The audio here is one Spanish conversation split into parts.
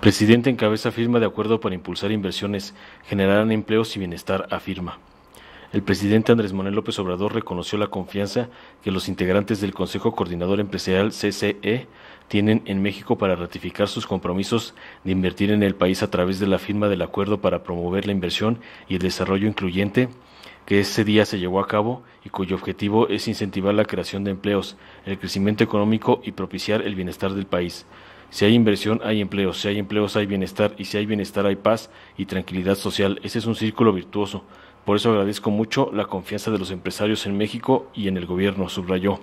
Presidente encabeza firma de acuerdo para impulsar inversiones, generarán empleos y bienestar, afirma. El presidente Andrés Manuel López Obrador reconoció la confianza que los integrantes del Consejo Coordinador Empresarial CCE tienen en México para ratificar sus compromisos de invertir en el país a través de la firma del acuerdo para promover la inversión y el desarrollo incluyente que ese día se llevó a cabo y cuyo objetivo es incentivar la creación de empleos, el crecimiento económico y propiciar el bienestar del país. Si hay inversión, hay empleo. Si hay empleos, hay bienestar. Y si hay bienestar, hay paz y tranquilidad social. Ese es un círculo virtuoso. Por eso agradezco mucho la confianza de los empresarios en México y en el gobierno, subrayó.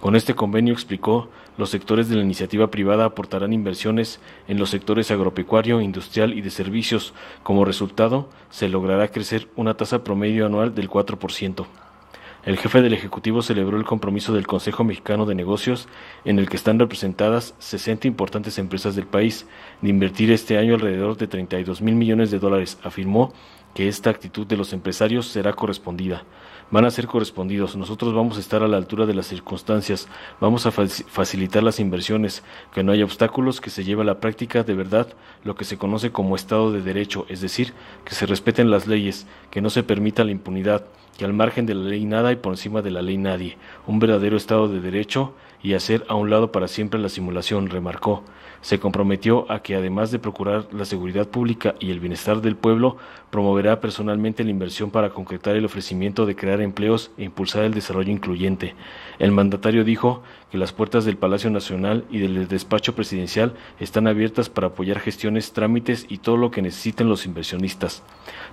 Con este convenio, explicó, los sectores de la iniciativa privada aportarán inversiones en los sectores agropecuario, industrial y de servicios. Como resultado, se logrará crecer una tasa promedio anual del 4% el jefe del Ejecutivo celebró el compromiso del Consejo Mexicano de Negocios, en el que están representadas 60 importantes empresas del país, de invertir este año alrededor de 32 mil millones de dólares, afirmó que esta actitud de los empresarios será correspondida. Van a ser correspondidos. Nosotros vamos a estar a la altura de las circunstancias. Vamos a facilitar las inversiones, que no haya obstáculos, que se lleve a la práctica de verdad lo que se conoce como Estado de Derecho, es decir, que se respeten las leyes, que no se permita la impunidad, que al margen de la ley nada y por encima de la ley nadie. Un verdadero Estado de Derecho y hacer a un lado para siempre la simulación, remarcó. Se comprometió a que además de procurar la seguridad pública y el bienestar del pueblo, promoverá personalmente la inversión para concretar el ofrecimiento de crear empleos e impulsar el desarrollo incluyente. El mandatario dijo que las puertas del Palacio Nacional y del despacho presidencial están abiertas para apoyar gestiones, trámites y todo lo que necesiten los inversionistas.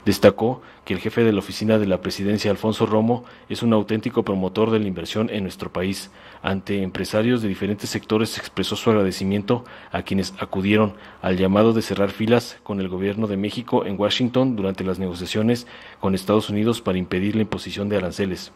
Destacó que el jefe de la oficina de la presidencia, Alfonso Romo, es un auténtico promotor de la inversión en nuestro país. Ante empresarios de diferentes sectores expresó su agradecimiento a quienes acudieron al llamado de cerrar filas con el gobierno de México en Washington durante las negociaciones con Estados Unidos para impedir la imposición de aranceles.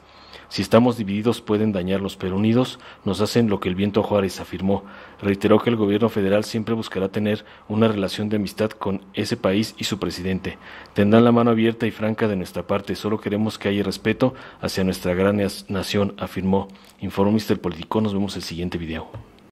Si estamos divididos pueden dañarlos, pero unidos nos hacen lo que el viento Juárez afirmó. Reiteró que el gobierno federal siempre buscará tener una relación de amistad con ese país y su presidente. Tendrán la mano abierta y franca de nuestra parte, solo queremos que haya respeto hacia nuestra gran nación, afirmó. Informó Mister Político, nos vemos el siguiente video.